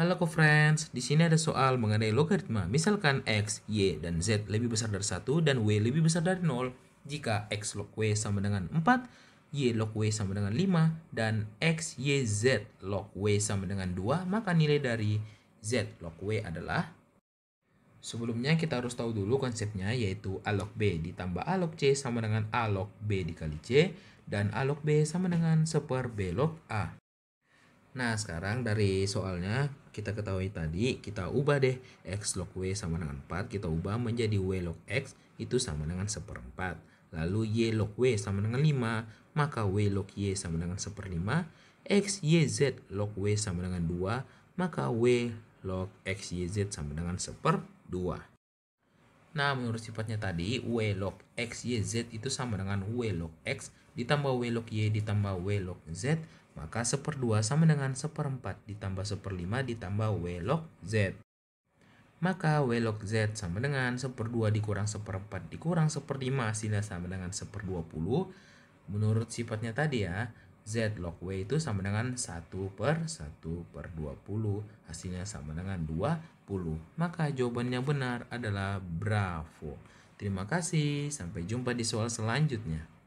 Halo co-friends, di sini ada soal mengenai logaritma. Misalkan x, y, dan z lebih besar dari 1 dan w lebih besar dari 0 jika x log w sama dengan 4, y log w sama dengan 5, dan x, y, z log w sama dengan 2, maka nilai dari z log w adalah Sebelumnya kita harus tahu dulu konsepnya yaitu A log B ditambah A log C sama dengan A log B dikali C dan A log B sama dengan seper B log A. Nah, sekarang dari soalnya kita ketahui tadi, kita ubah deh X log W sama dengan 4, kita ubah menjadi W log X itu sama dengan seperempat. Lalu Y log W sama dengan 5, maka W log Y sama dengan seperlima. X, Y, Z log W sama dengan 2, maka W log X, Y, Z sama dengan seper 2. Nah, menurut sifatnya tadi, W log X, Y, Z itu sama dengan W log X ditambah W log Y ditambah W log Z, maka seperdua sama dengan seperempat ditambah seperlima ditambah W log Z. Maka W log Z sama dengan seperdua dikurang seperempat dikurang seperlima hasilnya sama dengan seperdua puluh. Menurut sifatnya tadi ya, Z log W itu sama dengan 1 per 1 per 20. Hasilnya sama dengan 20. Maka jawabannya benar adalah bravo. Terima kasih. Sampai jumpa di soal selanjutnya.